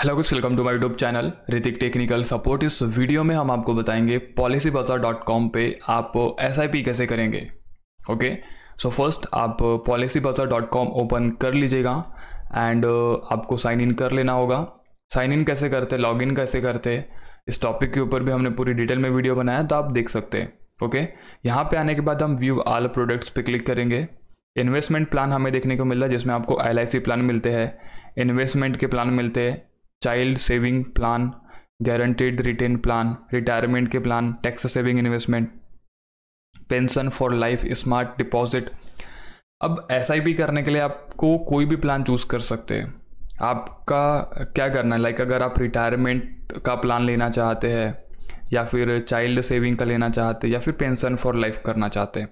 Hello कुछ welcome to my YouTube channel Ritik technical support इस video में हम आपको बताएंगे पॉलिसी बाजार डॉट कॉम पे आप एस कैसे करेंगे ओके सो फर्स्ट आप Policybazaar dot com open कर लीजिएगा एंड uh, आपको साइन इन कर लेना होगा साइन इन कैसे करते लॉग इन कैसे करते इस टॉपिक के ऊपर भी हमने पूरी डिटेल में वीडियो बनाया तो आप देख सकते हैं ओके यहाँ पर आने के बाद हम व्यू आल प्रोडक्ट्स पर क्लिक करेंगे इन्वेस्टमेंट प्लान हमें देखने को मिल रहा है जिसमें आपको एल प्लान मिलते हैं इन्वेस्टमेंट के प्लान मिलते हैं child saving plan guaranteed return plan retirement के plan tax saving investment pension for life smart deposit अब एस करने के लिए आपको कोई भी प्लान चूज़ कर सकते हैं आपका क्या करना है लाइक अगर आप रिटायरमेंट का प्लान लेना चाहते हैं या फिर चाइल्ड सेविंग का लेना चाहते हैं या फिर पेंशन फॉर लाइफ करना चाहते हैं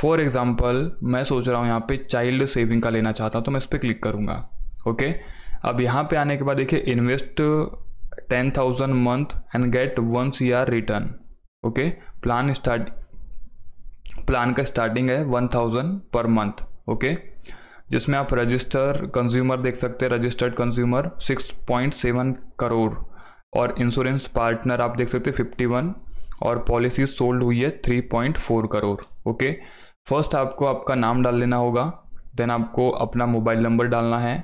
फॉर एग्ज़ाम्पल मैं सोच रहा हूँ यहाँ पे चाइल्ड सेविंग का लेना चाहता हूँ तो मैं इस पर क्लिक करूँगा ओके okay? अब यहाँ पे आने के बाद देखिए invest ten thousand month and get one C R return okay plan start plan का स्टार्टिंग है वन थाउजेंड पर मंथ ओके जिसमें आप रजिस्टर कंज्यूमर देख सकते हैं registered consumer six point seven crore और इंश्योरेंस पार्टनर आप देख सकते हैं फिफ्टी वन और पॉलिसी सोल्ड हुई है three point four crore okay first आपको आपका नाम डाल लेना होगा देन आपको अपना मोबाइल नंबर डालना है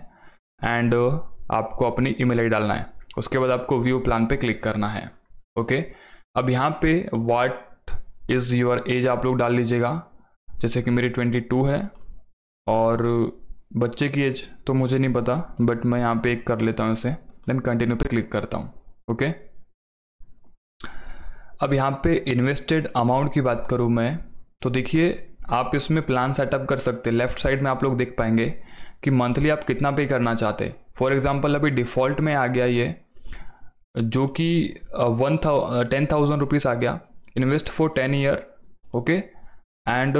एंड uh, आपको अपनी ईमेल आई डालना है उसके बाद आपको व्यू प्लान पे क्लिक करना है ओके अब यहाँ पे वाट इज़ योर एज आप लोग डाल लीजिएगा जैसे कि मेरी ट्वेंटी टू है और बच्चे की एज तो मुझे नहीं पता बट मैं यहाँ पे एक कर लेता हूँ इसे देन कंटिन्यू पे क्लिक करता हूँ ओके अब यहाँ पे इन्वेस्टेड अमाउंट की बात करूँ मैं तो देखिए आप इसमें प्लान सेटअप कर सकते लेफ्ट साइड में आप लोग देख पाएंगे कि मंथली आप कितना पे करना चाहते फॉर एग्ज़ाम्पल अभी डिफ़ॉल्ट में आ गया ये जो कि one thou ten thousand rupees आ गया invest for ten year okay and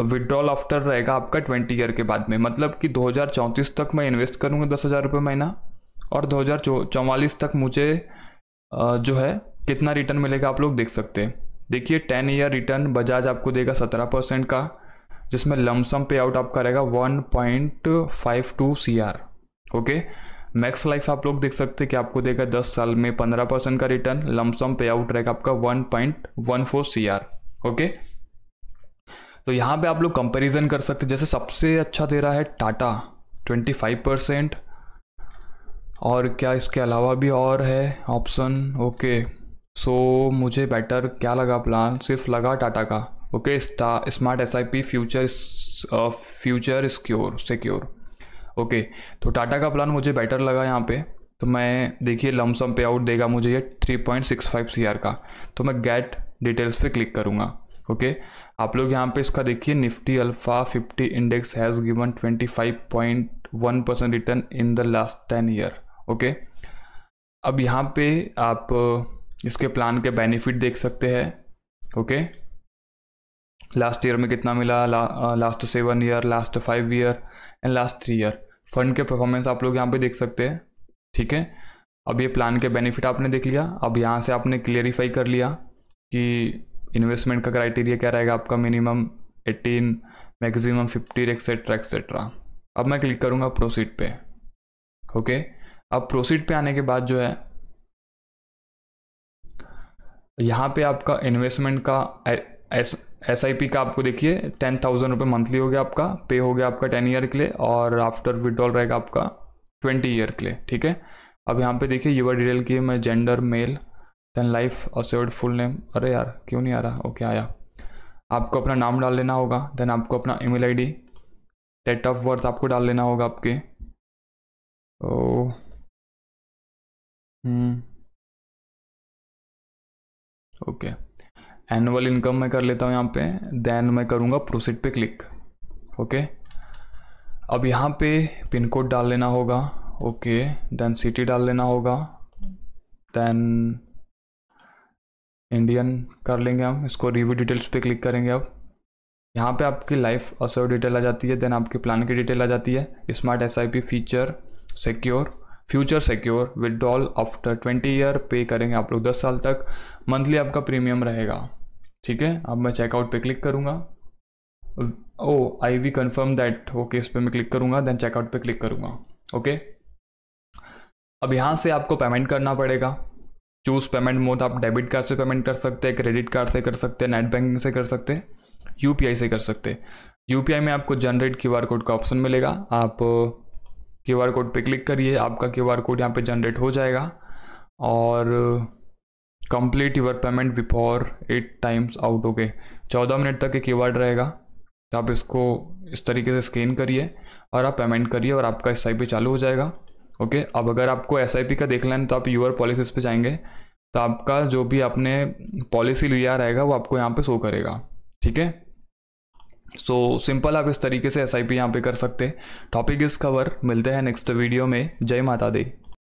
withdrawal after रहेगा आपका ट्वेंटी ईयर के बाद में मतलब कि दो हज़ार चौंतीस तक मैं इन्वेस्ट करूँगा दस हज़ार रुपये महीना और दो हज़ार चौवालीस तक मुझे जो है कितना रिटर्न मिलेगा आप लोग देख सकते हैं देखिए टेन ईयर रिटर्न बजाज आपको देगा सत्रह परसेंट का जिसमें लमसम पे आउट आपका रहेगा one point five two C R okay Max Life आप लोग देख सकते हैं कि आपको देगा दस साल में पंद्रह परसेंट का रिटर्न लमसम पे आउट रहेगा आपका one point one four C R okay तो यहाँ पे आप लोग कंपैरिजन कर सकते हैं जैसे सबसे अच्छा दे रहा है टाटा 25 परसेंट और क्या इसके अलावा भी और है ऑप्शन ओके सो मुझे बेटर क्या लगा प्लान सिर्फ लगा टाटा का okay smart S I P future future secure secure okay तो टाटा का प्लान मुझे बेटर लगा यहाँ पे तो मैं देखिए लमसम पे आउट देगा मुझे ये 3.65 सीआर का तो मैं गेट डिटेल्स पे क्लिक करूँगा ओके आप लोग यहाँ पे इसका देखिए Nifty Alpha 50 index has given 25.1 percent return in the last ten year okay अब यहाँ पे आप इसके प्लान के बेनिफिट देख सकते हैं ओके लास्ट ईयर में कितना मिला last seven year last five year and last three year fund के परफॉर्मेंस आप लोग यहाँ पे देख सकते हैं ठीक है अब ये प्लान के बेनिफिट आपने देख लिया अब यहाँ से आपने क्लियरिफाई कर लिया कि इन्वेस्टमेंट का क्राइटेरिया क्या रहेगा आपका minimum eighteen maximum fifty etcetera etcetera अब मैं क्लिक करूँगा प्रोसीड पे ओके अब प्रोसीड पे आने के बाद जो है यहाँ पे आपका इन्वेस्टमेंट का एस आई पी का आपको देखिए टेन थाउजेंड रुपये मंथली हो गया आपका पे हो गया आपका टेन ईयर के लिए और आफ्टर विड्रॉल रहेगा आपका ट्वेंटी ईयर के लिए ठीक है अब यहाँ पे देखिए यूआर डिटेल की मैं gender male then life assured full name अरे यार क्यों नहीं आ रहा ओके आया आपको अपना नाम डाल लेना होगा देन आपको अपना email ID date of birth आपको डाल लेना होगा आपके oh okay hmm. Annual income मैं कर लेता हूँ यहाँ पे देन मैं करूँगा प्रोसीड पे क्लिक ओके अब यहाँ पे पिन कोड डाल लेना होगा ओके देन सिटी डाल लेना होगा देन इंडियन कर लेंगे हम इसको रिव्यू डिटेल्स पे क्लिक करेंगे अब यहाँ पे आपकी लाइफ असर डिटेल आ जाती है देन आपके प्लान की डिटेल आ जाती है smart S feature secure future secure withdrawal after twenty year pay करेंगे आप लोग दस साल तक मंथली आपका प्रीमियम रहेगा ठीक है अब मैं चेकआउट पे क्लिक करूँगा oh I we confirm that okay इस पर मैं क्लिक करूँगा देन चेकआउट पे क्लिक करूँगा ओके अब यहाँ से आपको पेमेंट करना पड़ेगा चूज़ पेमेंट मोड आप डेबिट कार्ड से पेमेंट कर सकते हैं क्रेडिट कार्ड से कर सकते हैं नेट बैंकिंग से कर सकते हैं यू से कर सकते हैं यू में आपको जनरेट क्यू कोड का ऑप्शन मिलेगा आप क्यू कोड पर क्लिक करिए आपका क्यू कोड यहाँ पर जनरेट हो जाएगा और uh, complete your payment before it times out हो गए चौदह मिनट तक एक कीवर्ड रहेगा आप इसको इस तरीके से स्कैन करिए और आप पेमेंट करिए और आपका एस आई पी चालू हो जाएगा ओके अब अगर आपको एस आई पी का देख लें तो आप यूर पॉलिसीज पे जाएंगे तो आपका जो भी आपने पॉलिसी लिया रहेगा वो आपको यहाँ पे शो करेगा ठीक है सो सिंपल आप इस तरीके से एस आई पी यहाँ पे कर सकते हैं टॉपिक इस कवर मिलते हैं नेक्स्ट वीडियो में जय माता दी